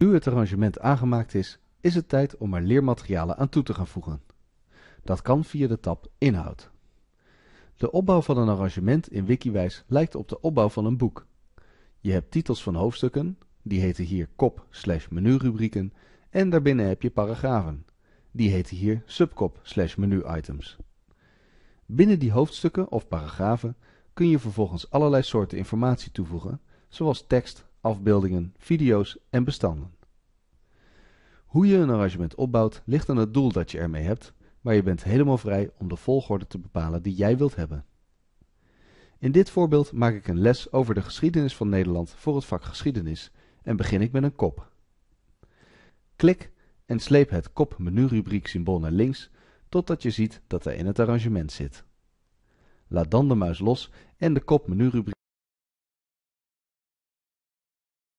Nu het arrangement aangemaakt is, is het tijd om er leermaterialen aan toe te gaan voegen. Dat kan via de tab Inhoud. De opbouw van een arrangement in Wikiwijs lijkt op de opbouw van een boek. Je hebt titels van hoofdstukken, die heten hier kop slash menurubrieken, en daarbinnen heb je paragrafen. Die heten hier subkop slash menu-items. Binnen die hoofdstukken of paragrafen kun je vervolgens allerlei soorten informatie toevoegen, zoals tekst, afbeeldingen, video's en bestanden. Hoe je een arrangement opbouwt ligt aan het doel dat je ermee hebt, maar je bent helemaal vrij om de volgorde te bepalen die jij wilt hebben. In dit voorbeeld maak ik een les over de geschiedenis van Nederland voor het vak geschiedenis en begin ik met een kop. Klik en sleep het kop rubriek symbool naar links totdat je ziet dat hij in het arrangement zit. Laat dan de muis los en de kop rubriek.